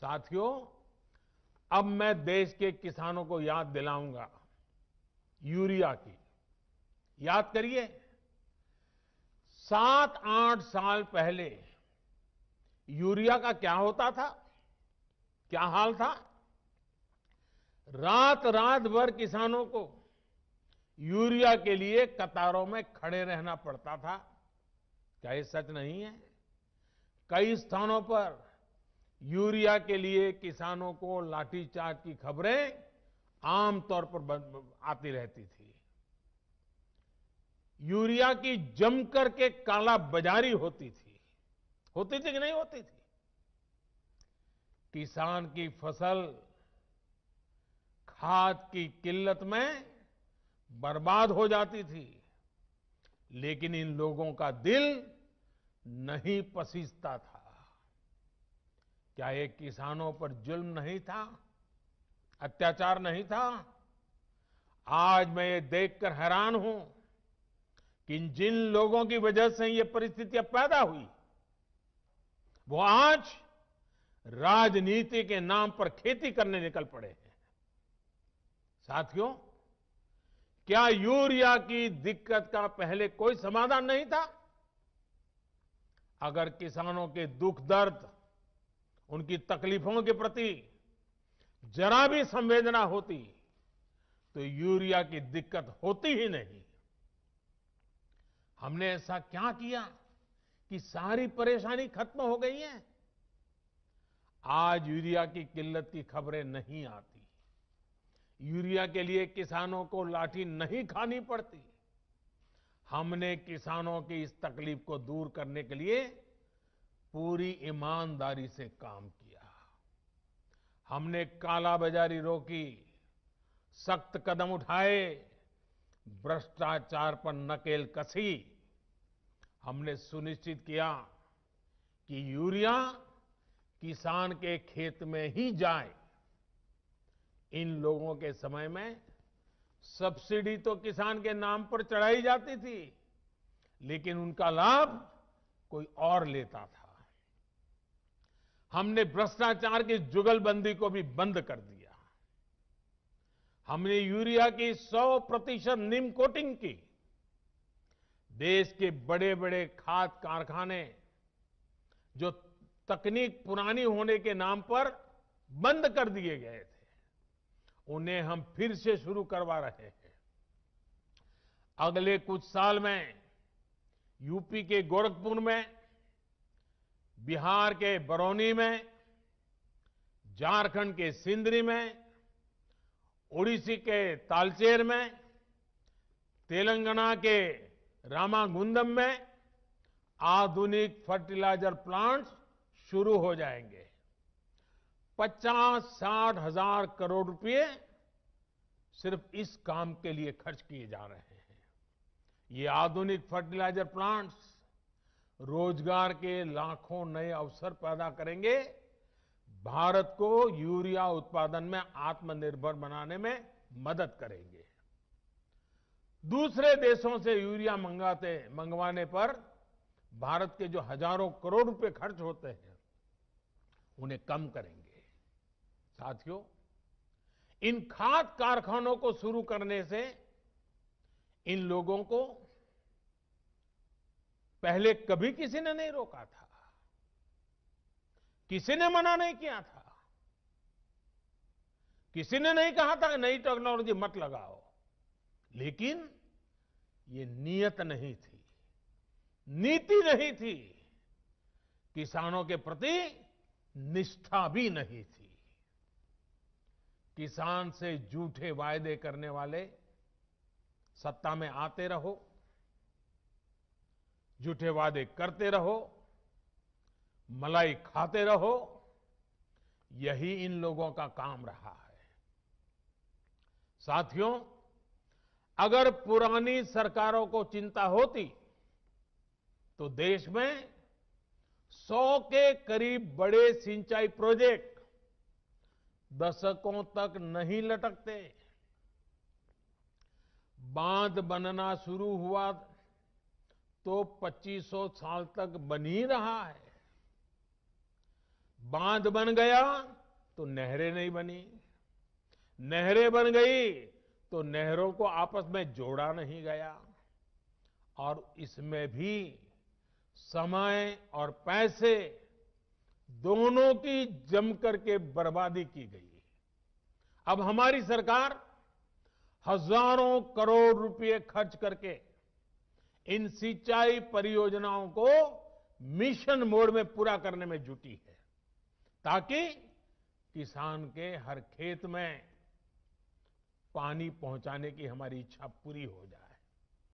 साथियों अब मैं देश के किसानों को याद दिलाऊंगा यूरिया की याद करिए सात आठ साल पहले यूरिया का क्या होता था क्या हाल था रात रात भर किसानों को यूरिया के लिए कतारों में खड़े रहना पड़ता था क्या ये सच नहीं है कई स्थानों पर यूरिया के लिए किसानों को लाठीचार्ज की खबरें आमतौर पर आती रहती थी यूरिया की जमकर के काला बाजारी होती थी होती थी कि नहीं होती थी किसान की फसल खाद की किल्लत में बर्बाद हो जाती थी लेकिन इन लोगों का दिल नहीं पसीजता था क्या ये किसानों पर जुल्म नहीं था अत्याचार नहीं था आज मैं ये देखकर हैरान हूं कि जिन लोगों की वजह से ये परिस्थितियां पैदा हुई वो आज राजनीति के नाम पर खेती करने निकल पड़े हैं साथियों क्या यूरिया की दिक्कत का पहले कोई समाधान नहीं था अगर किसानों के दुख दर्द उनकी तकलीफों के प्रति जरा भी संवेदना होती तो यूरिया की दिक्कत होती ही नहीं हमने ऐसा क्या किया कि सारी परेशानी खत्म हो गई है आज यूरिया की किल्लत की खबरें नहीं आती यूरिया के लिए किसानों को लाठी नहीं खानी पड़ती हमने किसानों की इस तकलीफ को दूर करने के लिए पूरी ईमानदारी से काम किया हमने कालाबाजारी रोकी सख्त कदम उठाए भ्रष्टाचार पर नकेल कसी हमने सुनिश्चित किया कि यूरिया किसान के खेत में ही जाए इन लोगों के समय में सब्सिडी तो किसान के नाम पर चढ़ाई जाती थी लेकिन उनका लाभ कोई और लेता था हमने भ्रष्टाचार की जुगलबंदी को भी बंद कर दिया हमने यूरिया की 100 प्रतिशत निम कोटिंग की देश के बड़े बड़े खाद कारखाने जो तकनीक पुरानी होने के नाम पर बंद कर दिए गए थे उन्हें हम फिर से शुरू करवा रहे हैं अगले कुछ साल में यूपी के गोरखपुर में बिहार के बरौनी में झारखंड के सिंदरी में ओडिसी के तालचेर में तेलंगाना के रामागुंदम में आधुनिक फर्टिलाइजर प्लांट्स शुरू हो जाएंगे पचास साठ हजार करोड़ रुपए सिर्फ इस काम के लिए खर्च किए जा रहे हैं ये आधुनिक फर्टिलाइजर प्लांट्स रोजगार के लाखों नए अवसर पैदा करेंगे भारत को यूरिया उत्पादन में आत्मनिर्भर बनाने में मदद करेंगे दूसरे देशों से यूरिया मंगाते मंगवाने पर भारत के जो हजारों करोड़ रुपए खर्च होते हैं उन्हें कम करेंगे साथियों इन खाद कारखानों को शुरू करने से इन लोगों को पहले कभी किसी ने नहीं रोका था किसी ने मना नहीं किया था किसी ने नहीं कहा था कि नई टेक्नोलॉजी मत लगाओ लेकिन ये नियत नहीं थी नीति नहीं थी किसानों के प्रति निष्ठा भी नहीं थी किसान से झूठे वायदे करने वाले सत्ता में आते रहो झूठे वादे करते रहो मलाई खाते रहो यही इन लोगों का काम रहा है साथियों अगर पुरानी सरकारों को चिंता होती तो देश में 100 के करीब बड़े सिंचाई प्रोजेक्ट दशकों तक नहीं लटकते बांध बनना शुरू हुआ तो 2500 साल तक बन ही रहा है बांध बन गया तो नहरें नहीं बनी नहरें बन गई तो नहरों को आपस में जोड़ा नहीं गया और इसमें भी समय और पैसे दोनों की जमकर के बर्बादी की गई अब हमारी सरकार हजारों करोड़ रुपए खर्च करके इन सिंचाई परियोजनाओं को मिशन मोड में पूरा करने में जुटी है ताकि किसान के हर खेत में पानी पहुंचाने की हमारी इच्छा पूरी हो जाए